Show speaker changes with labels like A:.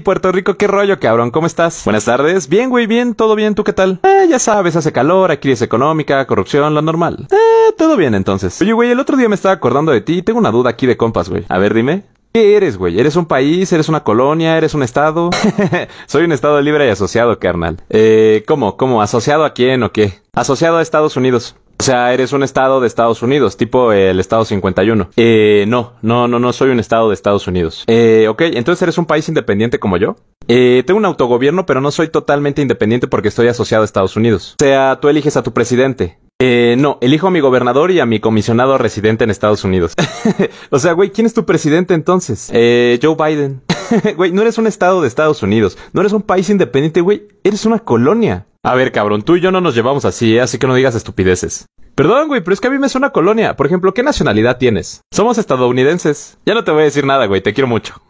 A: Puerto Rico, qué rollo, cabrón, ¿cómo estás? Buenas tardes. Bien, güey, bien, todo bien, ¿tú qué tal? Eh, ya sabes, hace calor, hay crisis económica, corrupción, lo normal. Eh, todo bien entonces. Oye, güey, el otro día me estaba acordando de ti y tengo una duda aquí de compas, güey. A ver, dime. ¿Qué eres, güey? ¿Eres un país? ¿Eres una colonia? ¿Eres un estado? Soy un estado libre y asociado, carnal. Eh, ¿cómo? ¿Cómo? ¿Asociado a quién o qué? Asociado a Estados Unidos. O sea, eres un estado de Estados Unidos, tipo eh, el estado 51. Eh, no, no, no, no soy un estado de Estados Unidos. Eh, ok, entonces eres un país independiente como yo. Eh, tengo un autogobierno, pero no soy totalmente independiente porque estoy asociado a Estados Unidos. O sea, tú eliges a tu presidente. Eh, no, elijo a mi gobernador y a mi comisionado residente en Estados Unidos. o sea, güey, ¿quién es tu presidente entonces? Eh, Joe Biden. güey, no eres un estado de Estados Unidos, no eres un país independiente, güey, eres una colonia. A ver, cabrón, tú y yo no nos llevamos así, ¿eh? así que no digas estupideces. Perdón, güey, pero es que a mí me suena colonia. Por ejemplo, ¿qué nacionalidad tienes? Somos estadounidenses. Ya no te voy a decir nada, güey, te quiero mucho.